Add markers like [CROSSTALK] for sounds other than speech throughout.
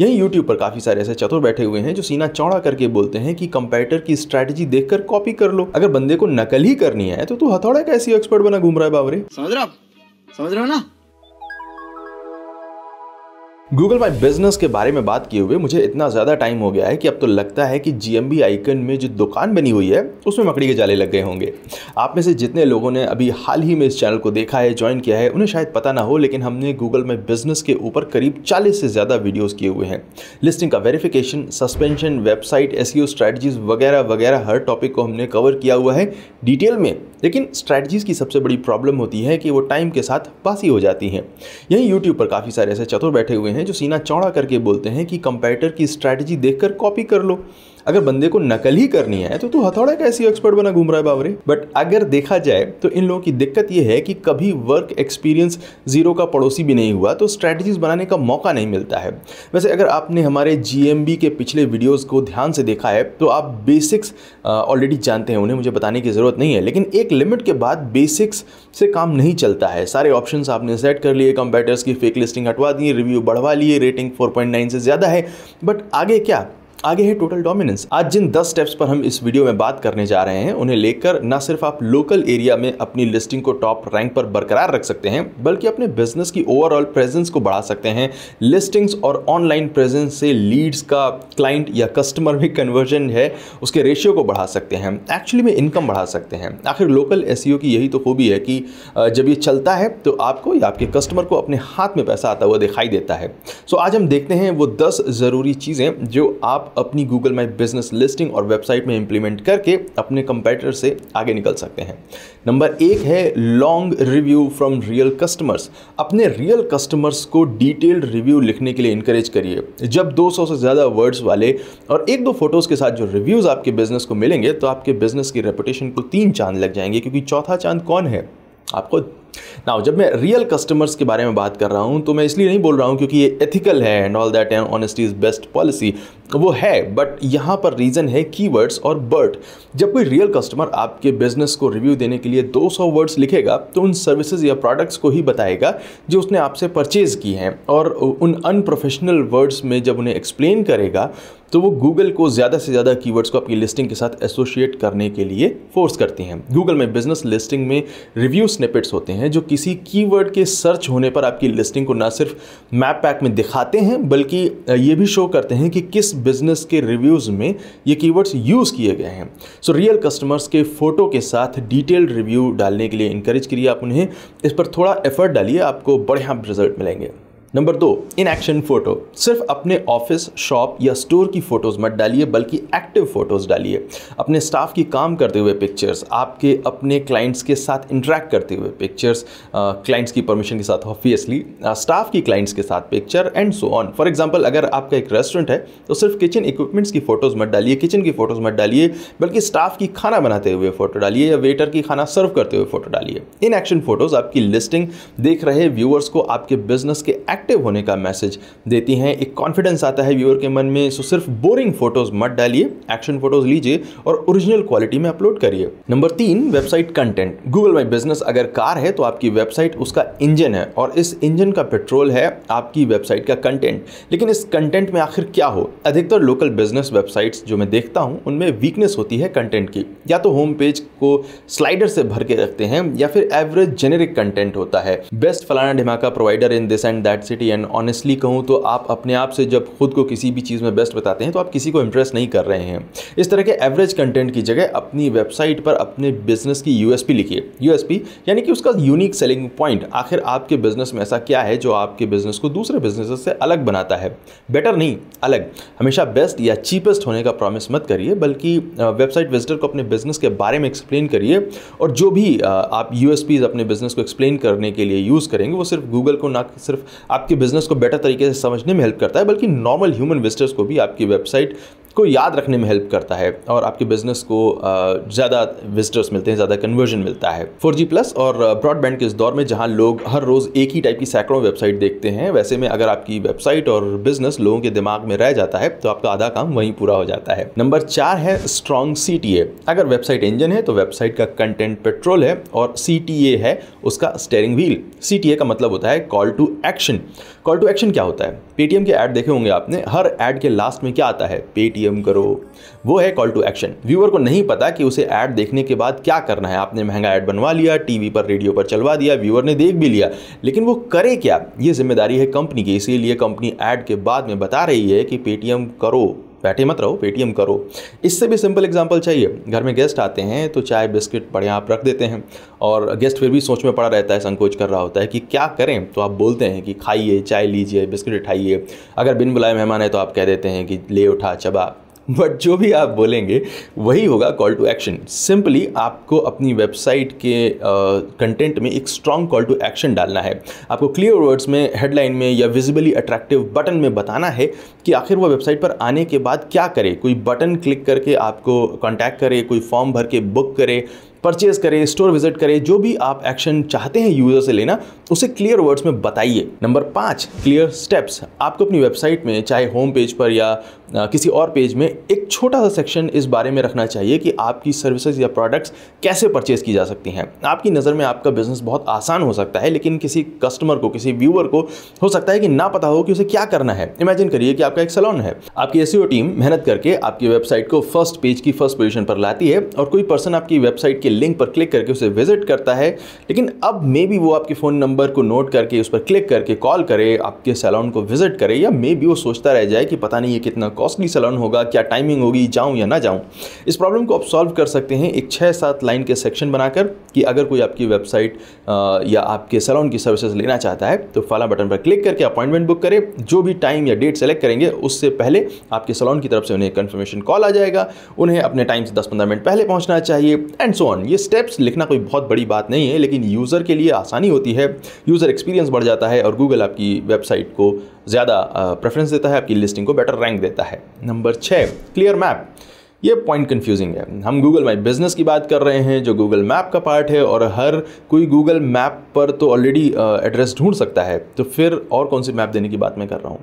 यही यूट्यूब पर काफ़ी सारे ऐसे चतुर बैठे हुए हैं जो सीना चौड़ा करके बोलते हैं कि कंपेटर की स्ट्रैटेजी देखकर कॉपी कर लो अगर बंदे को नकल ही करनी है तो तू हथौड़ा कैसी एक्सपर्ट बना घूम रहा है बाबरे समझ रहा समझ रहा ना गूगल माई बिजनेस के बारे में बात किए हुए मुझे इतना ज़्यादा टाइम हो गया है कि अब तो लगता है कि जी एम आइकन में जो दुकान बनी हुई है उसमें मकड़ी के जाले लग गए होंगे आप में से जितने लोगों ने अभी हाल ही में इस चैनल को देखा है ज्वाइन किया है उन्हें शायद पता ना हो लेकिन हमने गूगल माई बिजनेस के ऊपर करीब चालीस से ज़्यादा वीडियोज़ किए हुए हैं लिस्टिंग का verification suspension website s strategies वगैरह वगैरह हर टॉपिक को हमने कवर किया हुआ है डिटेल में लेकिन स्ट्रैटजीज़ की सबसे बड़ी प्रॉब्लम होती है कि वो टाइम के साथ बासी हो जाती हैं यहीं यूट्यूब पर काफ़ी सारे ऐसे चतुर बैठे हुए हैं हैं जो सीना चौड़ा करके बोलते हैं कि कंपेटर की स्ट्रैटेजी देखकर कॉपी कर लो अगर बंदे को नकल ही करनी है तो तू हथौड़ा का ऐसी एक्सपर्ट बना घूम रहा है बावरे बट अगर देखा जाए तो इन लोगों की दिक्कत यह है कि कभी वर्क एक्सपीरियंस जीरो का पड़ोसी भी नहीं हुआ तो स्ट्रैटेजीज बनाने का मौका नहीं मिलता है वैसे अगर आपने हमारे जी के पिछले वीडियोज़ को ध्यान से देखा है तो आप बेसिक्स ऑलरेडी जानते हैं उन्हें मुझे बताने की ज़रूरत नहीं है लेकिन एक लिमिट के बाद बेसिक्स से काम नहीं चलता है सारे ऑप्शंस आपने सेट कर लिए कंप्यूटर्स की फेक लिस्टिंग हटवा दी रिव्यू बढ़वा लिए रेटिंग 4.9 से ज़्यादा है बट आगे क्या आगे है टोटल डोमिनेंस आज जिन दस स्टेप्स पर हम इस वीडियो में बात करने जा रहे हैं उन्हें लेकर न सिर्फ आप लोकल एरिया में अपनी लिस्टिंग को टॉप रैंक पर बरकरार रख सकते हैं बल्कि अपने बिजनेस की ओवरऑल प्रेजेंस को बढ़ा सकते हैं लिस्टिंग्स और ऑनलाइन प्रेजेंस से लीड्स का क्लाइंट या कस्टमर भी कन्वर्जन है उसके रेशियो को बढ़ा सकते हैं एक्चुअली में इनकम बढ़ा सकते हैं आखिर लोकल एस e की यही तो खूबी है कि जब ये चलता है तो आपको या आपके कस्टमर को अपने हाथ में पैसा आता हुआ दिखाई देता है सो आज हम देखते हैं वो दस ज़रूरी चीज़ें जो आप अपनी गूगल माई बिजनेस लिस्टिंग और वेबसाइट में इंप्लीमेंट करके अपने कंपेटर से आगे निकल सकते हैं नंबर एक है long review from real customers अपने रियल कस्टमर्स को डिटेल्ड रिव्यू लिखने के लिए इंकरेज करिए जब 200 से ज़्यादा वर्ड्स वाले और एक दो फोटोज़ के साथ जो रिव्यूज़ आपके बिजनेस को मिलेंगे तो आपके बिजनेस की रेपुटेशन को तीन चांद लग जाएंगे क्योंकि चौथा चांद कौन है आपको ना जब मैं रियल कस्टमर्स के बारे में बात कर रहा हूँ तो मैं इसलिए नहीं बोल रहा हूँ क्योंकि ये एथिकल है and all that and honesty is best policy वो है बट यहाँ पर रीज़न है कीवर्ड्स और बर्ड जब कोई रियल कस्टमर आपके बिजनेस को रिव्यू देने के लिए 200 वर्ड्स लिखेगा तो उन सर्विसेज या प्रोडक्ट्स को ही बताएगा जो उसने आपसे परचेज़ की हैं और उन अनप्रोफेशनल वर्ड्स में जब उन्हें एक्सप्लेन करेगा तो वो गूगल को ज़्यादा से ज़्यादा कीवर्ड्स को आपकी लिस्टिंग के साथ एसोशिएट करने के लिए फोर्स करती हैं गूगल में बिजनेस लिस्टिंग में रिव्यू स्निपिट्स होते हैं हैं जो किसी कीवर्ड के सर्च होने पर आपकी लिस्टिंग को ना सिर्फ मैप पैक में दिखाते हैं बल्कि ये भी शो करते हैं कि किस बिज़नेस के रिव्यूज़ में ये कीवर्ड्स यूज़ किए गए हैं सो रियल कस्टमर्स के फ़ोटो के साथ डिटेल्ड रिव्यू डालने के लिए इंकरेज करिए आप उन्हें इस पर थोड़ा एफर्ट डालिए आपको बढ़िया रिजल्ट मिलेंगे नंबर दो इन एक्शन फ़ोटो सिर्फ अपने ऑफिस शॉप या स्टोर की फ़ोटोज़ मत डालिए बल्कि एक्टिव फ़ोटोज़ डालिए अपने स्टाफ की काम करते हुए पिक्चर्स आपके अपने क्लाइंट्स के साथ इंटरेक्ट करते हुए पिक्चर्स क्लाइंट्स की परमिशन के साथ ऑब्वियसली स्टाफ की क्लाइंट्स के साथ picture and so on for example अगर आपका एक रेस्टोरेंट है तो सिर्फ किचन इक्विपमेंट्स की फ़ोटोज़ मत डालिए किचन की फ़ोटोज़ मत डालिए बल्कि स्टाफ की खाना बनाते हुए फ़ोटो डालिए या वेटर की खाना सर्व करते हुए फ़ोटो डालिए इन एक्शन फ़ोटोज़ आपकी लिस्टिंग देख रहे व्यूअर्स को आपके बिजनेस के एक्ट एक्टिव होने का मैसेज देती हैं एक कॉन्फिडेंस आता है व्यूअर के मन में सो सिर्फ बोरिंग फोटोज मत डालिए एक्शन फोटोज लीजिए और ओरिजिनल क्वालिटी में अपलोड करिए नंबर तीन website content Google my business अगर कार है तो आपकी वेबसाइट उसका इंजन है और इस इंजन का पेट्रोल है आपकी वेबसाइट का कंटेंट लेकिन इस कंटेंट में आखिर क्या हो अधिकतर लोकल बिजनेस वेबसाइट्स जो मैं देखता हूँ उनमें वीकनेस होती है कंटेंट की या तो होम पेज को स्लाइडर से भर के रखते हैं या फिर एवरेज जेनेरिक कंटेंट होता है बेस्ट फलाना ढिमाका provider in this and that honestity and honestly कहूँ तो आप अपने आप से जब खुद को किसी भी चीज़ में बेस्ट बताते हैं तो आप किसी को इम्प्रेस नहीं कर रहे हैं इस तरह के एवरेज कंटेंट की जगह अपनी वेबसाइट पर अपने बिजनेस की यू लिखिए यू यानी कि उसका यूनिक सेलिंग पॉइंट आखिर आपके बिजनेस में ऐसा क्या है जो आपके बिजनेस को दूसरे बिजनेस से अलग बनाता है बेटर नहीं अलग हमेशा बेस्ट या चीपेस्ट होने का प्रॉमिस मत करिए बल्कि वेबसाइट विजिटर को अपने बिजनेस के बारे में एक्सप्लेन करिए और जो भी आप यू अपने बिजनेस को एक्सप्लेन करने के लिए यूज़ करेंगे वो सिर्फ गूगल को ना सिर्फ आप आपके बिजनेस को बेटर तरीके से समझने में हेल्प करता है बल्कि नॉर्मल ह्यूमन विजिटर्स को भी आपकी वेबसाइट को याद रखने में हेल्प करता है और आपके बिजनेस को ज़्यादा विजिटर्स मिलते हैं ज़्यादा कन्वर्जन मिलता है फोर प्लस और ब्रॉडबैंड के इस दौर में जहाँ लोग हर रोज़ एक ही टाइप की सैकड़ों वेबसाइट देखते हैं वैसे में अगर आपकी वेबसाइट और बिजनेस लोगों के दिमाग में रह जाता है तो आपका आधा काम वहीं पूरा हो जाता है नंबर चार है स्ट्रॉन्ग सी अगर वेबसाइट इंजन है तो वेबसाइट का कंटेंट पेट्रोल है और सी है उसका स्टेयरिंग व्हील सी का मतलब होता है call to action call to action क्या होता है पेटीएम के ऐड देखे होंगे आपने हर ऐड के लास्ट में क्या आता है पेटीएम डीएम करो वो है कॉल टू एक्शन व्यूअर को नहीं पता कि उसे ऐड देखने के बाद क्या करना है आपने महंगा ऐड बनवा लिया टीवी पर रेडियो पर चलवा दिया व्यूअर ने देख भी लिया लेकिन वो करे क्या ये जिम्मेदारी है कंपनी की इसीलिए कंपनी ऐड के बाद में बता रही है कि पेटीएम करो बैठे मत रहो पेटीएम करो इससे भी सिंपल एग्जाम्पल चाहिए घर में गेस्ट आते हैं तो चाय बिस्किट बढ़िया आप रख देते हैं और गेस्ट फिर भी सोच में पड़ा रहता है संकोच कर रहा होता है कि क्या करें तो आप बोलते हैं कि खाइए चाय लीजिए बिस्किट उठाइए अगर बिन बुलाए मेहमान है तो आप कह देते हैं कि ले उठा चबा बट [LAUGHS] जो भी आप बोलेंगे वही होगा कॉल टू एक्शन सिंपली आपको अपनी वेबसाइट के कंटेंट uh, में एक स्ट्रॉन्ग कॉल टू एक्शन डालना है आपको क्लियर वर्ड्स में हेडलाइन में या विजिबली अट्रैक्टिव बटन में बताना है कि आखिर वो वेबसाइट पर आने के बाद क्या करे कोई बटन क्लिक करके आपको कॉन्टैक्ट करे कोई फॉर्म भर के बुक करे परचेज करें स्टोर विजिट करें जो भी आप एक्शन चाहते हैं यूजर से लेना उसे क्लियर वर्ड्स में बताइए नंबर पाँच क्लियर स्टेप्स आपको अपनी वेबसाइट में चाहे होम पेज पर या किसी और पेज में एक छोटा सा सेक्शन इस बारे में रखना चाहिए कि आपकी सर्विसेज या प्रोडक्ट्स कैसे परचेज़ की जा सकती हैं आपकी नज़र में आपका बिजनेस बहुत आसान हो सकता है लेकिन किसी कस्टमर को किसी व्यूअर को हो सकता है कि ना पता हो कि उसे क्या करना है इमेजिन करिए कि आपका एक सलोन है आपकी एस टीम e मेहनत करके आपकी वेबसाइट को फर्स्ट पेज की फर्स्ट पोजिशन पर लाती है और कोई पर्सन आपकी वेबसाइट के लिंक पर क्लिक करके उसे विजिट करता है लेकिन अब मे बी वो आपके फ़ोन नंबर को नोट करके उस पर क्लिक करके कॉल करे आपके सैलॉन को विजिट करे या मे बी वो सोचता रह जाए कि पता नहीं ये कितना कॉस्टली सैलॉन होगा क्या टाइमिंग होगी जाऊँ या ना जाऊँ इस प्रॉब्लम को आप सॉल्व कर सकते हैं एक छः सात लाइन के सेक्शन बनाकर कि अगर कोई आपकी वेबसाइट या आपके सैलॉन की सर्विसेज लेना चाहता है तो फला बटन पर क्लिक करके अपॉइंटमेंट बुक करें जो भी टाइम या डेट सेलेक्ट करेंगे उससे पहले आपके सैलॉन की तरफ से उन्हें कन्फर्मेशन कॉल आ जाएगा उन्हें अपने टाइम से दस पंद्रह मिनट पहले पहुंचना चाहिए एंड सो ऑन ऑन ये स्टेप्स लिखना कोई बहुत बड़ी बात नहीं है लेकिन यूज़र के लिए आसानी होती है यूज़र एक्सपीरियंस बढ़ जाता है और गूगल आपकी वेबसाइट को ज़्यादा प्रेफरेंस देता है आपकी लिस्टिंग को बेटर रैंक देता है नंबर छः क्लियर मैप ये पॉइंट कन्फ्यूजिंग है हम गूगल माई बिजनेस की बात कर रहे हैं जो गूगल मैप का पार्ट है और हर कोई गूगल मैप पर तो ऑलरेडी एड्रेस ढूंढ सकता है तो फिर और कौन सी मैप देने की बात मैं कर रहा हूँ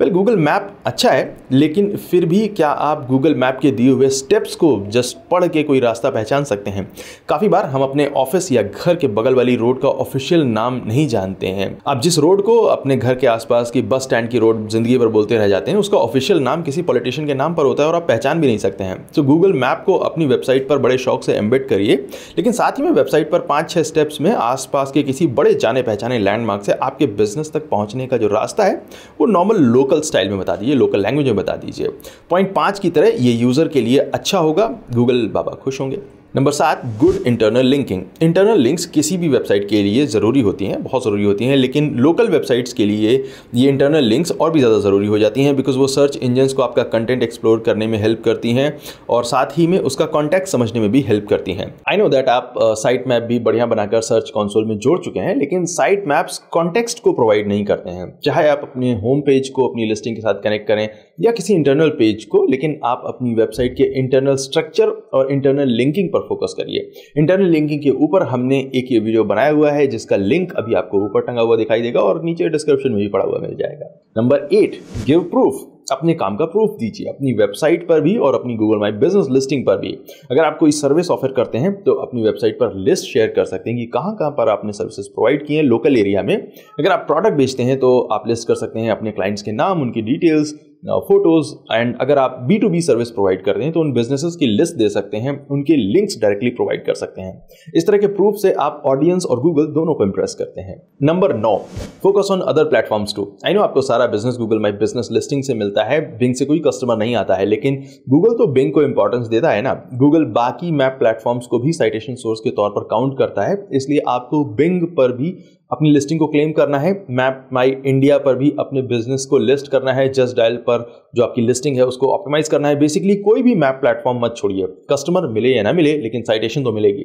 वेल गूगल मैप अच्छा है लेकिन फिर भी क्या आप गूगल मैप के दिए हुए स्टेप्स को जस्ट पढ़ के कोई रास्ता पहचान सकते हैं काफ़ी बार हम अपने ऑफिस या घर के बगल वाली रोड का ऑफिशियल नाम नहीं जानते हैं आप जिस रोड को अपने घर के आसपास की बस स्टैंड की रोड जिंदगी भर बोलते रह जाते हैं उसका ऑफिशियल नाम किसी पॉलिटिशियन के नाम पर होता है और आप पहचान भी नहीं सकते हैं सो गूगल मैप को अपनी वेबसाइट पर बड़े शौक से एम्बेड करिए लेकिन साथ ही में वेबसाइट पर पाँच छः स्टेप्स में आसपास के किसी बड़े जाने पहचाने लैंडमार्क से आपके बिजनेस तक पहुँचने का जो रास्ता है वो नॉर्मल लोकल स्टाइल में बता दीजिए लोकल लैंग्वेज में बता दीजिए पॉइंट पाँच की तरह ये यूज़र के लिए अच्छा होगा गूगल बाबा खुश होंगे नंबर सात good internal linking internal links किसी भी वेबसाइट के लिए ज़रूरी होती हैं बहुत ज़रूरी होती हैं लेकिन लोकल वेबसाइट्स के लिए ये इंटरनल लिंक्स और भी ज़्यादा ज़रूरी हो जाती हैं बिकॉज वो सर्च इंजन्स को आपका कंटेंट एक्सप्लोर करने में हेल्प करती हैं और साथ ही में उसका कॉन्टैक्ट समझने में भी हेल्प करती हैं आई नो दैट आप साइट uh, मैप भी बढ़िया बनाकर सर्च कॉन्सोल में जोड़ चुके हैं लेकिन साइट मैप्स कॉन्टेक्स्ट को प्रोवाइड नहीं करते हैं चाहे आप अपने होम पेज को अपनी लिस्टिंग के साथ कनेक्ट करें या किसी इंटरनल पेज को लेकिन आप अपनी वेबसाइट के इंटरनल स्ट्रक्चर और इंटरनल लिंकिंग पर ऊपर फोकस करिए इंटरनल लिंकिंग के ऊपर हमने एक ये वीडियो बनाया हुआ है जिसका लिंक अभी आपको ऊपर टंगा हुआ दिखाई देगा और नीचे डिस्क्रिप्शन में भी पड़ा हुआ मिल जाएगा नंबर एट गिव प्रूफ अपने काम का प्रूफ दीजिए अपनी वेबसाइट पर भी और अपनी गूगल माई बिजनेस लिस्टिंग पर भी अगर आप कोई सर्विस ऑफर करते हैं तो अपनी वेबसाइट पर लिस्ट शेयर कर सकते हैं कि कहां कहां पर आपने सर्विसेज प्रोवाइड किए हैं लोकल एरिया में अगर आप प्रोडक्ट बेचते हैं तो आप लिस्ट कर सकते हैं अपने क्लाइंट्स के नाम उनकी डिटेल्स फोटोज़ एंड अगर आप B to B service provide कर रहे हैं तो उन बिजनेसेस की लिस्ट दे सकते हैं उनके लिंक्स डायरेक्टली प्रोवाइड कर सकते हैं इस तरह के प्रूफ से आप ऑडियंस और गूगल दोनों को इम्प्रेस करते हैं नंबर नौ focus on other platforms to I know आपको सारा business Google my business listing से मिलता है बिंग से कोई कस्टमर नहीं आता है लेकिन गूगल तो बिंग को इंपॉर्टेंस देता है ना गूगल बाकी मैप प्लेटफॉर्म्स को भी साइटेशन सोर्स के तौर पर काउंट करता है इसलिए आपको तो बिंग पर भी अपनी लिस्टिंग को क्लेम करना है मैप माई इंडिया पर भी अपने बिजनेस को लिस्ट करना है जस्ट डायल पर जो आपकी लिस्टिंग है उसको ऑप्टिमाइज करना है बेसिकली कोई भी मैप प्लेटफॉर्म मत छोड़िए कस्टमर मिले या ना मिले लेकिन साइटेशन तो मिलेगी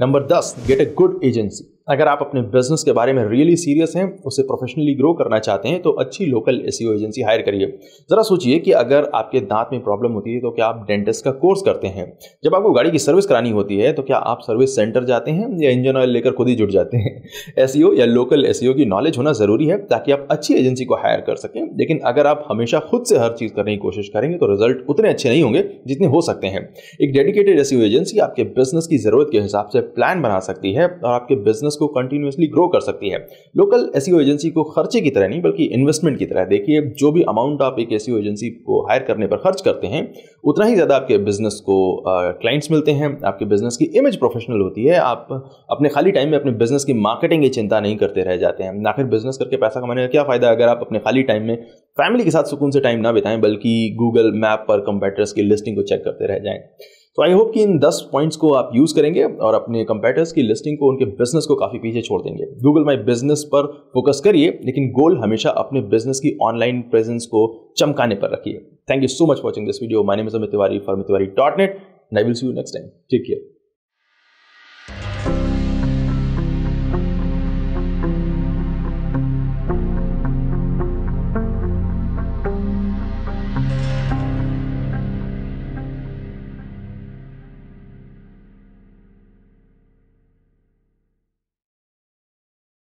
नंबर दस गेट ए गुड एजेंसी अगर आप अपने बिजनेस के बारे में रियली सीरियस हैं उसे प्रोफेशनली ग्रो करना चाहते हैं तो अच्छी लोकल एस एजेंसी हायर करिए ज़रा सोचिए कि अगर आपके दांत में प्रॉब्लम होती है तो क्या आप डेंटिस्ट का कोर्स करते हैं जब आपको गाड़ी की सर्विस करानी होती है तो क्या आप सर्विस सेंटर जाते हैं या इंजन ऑयल लेकर खुद ही जुट जाते हैं एस [LAUGHS] e या लोकल एस e की नॉलेज होना ज़रूरी है ताकि आप अच्छी एजेंसी को हायर कर सकें लेकिन अगर आप हमेशा खुद से हर चीज़ करने की कोशिश करेंगे तो रिजल्ट उतने अच्छे नहीं होंगे जितने हो सकते हैं एक डेडिकेटेड एस एजेंसी आपके बिजनेस की ज़रूरत के हिसाब से प्लान बना सकती है और आपके बिजनेस को कंटिन्यूसली ग्रो कर सकती है लोकल एस एजेंसी को खर्चे की तरह नहीं बल्कि इन्वेस्टमेंट की तरह देखिए जो भी अमाउंट आप एक एस एजेंसी e को हायर करने पर खर्च करते हैं उतना ही ज़्यादा आपके बिजनेस को क्लाइंट्स मिलते हैं आपके बिजनेस की इमेज प्रोफेशनल होती है आप अपने खाली टाइम में अपने बिजनेस की मार्केटिंग की चिंता नहीं करते रह जाते हैं आखिर बिजनेस करके पैसा कमाने का क्या फ़ायदा अगर आप अपने खाली टाइम में फैमिली के साथ सुकून से टाइम ना बिताएं बल्कि गूगल मैप पर कंप्यूटर्स की लिस्टिंग को चेक करते रह जाएं तो आई होप कि इन 10 पॉइंट्स को आप यूज़ करेंगे और अपने कंपेटर्स की लिस्टिंग को उनके बिजनेस को काफ़ी पीछे छोड़ देंगे गूगल माई बिजनेस पर फोकस करिए लेकिन गोल हमेशा अपने बिजनेस की ऑनलाइन प्रेजेंस को चमकाने पर रखिए thank you so much watching this video माने name Tiwari for Tiwari dot net I will see you next time ठीक है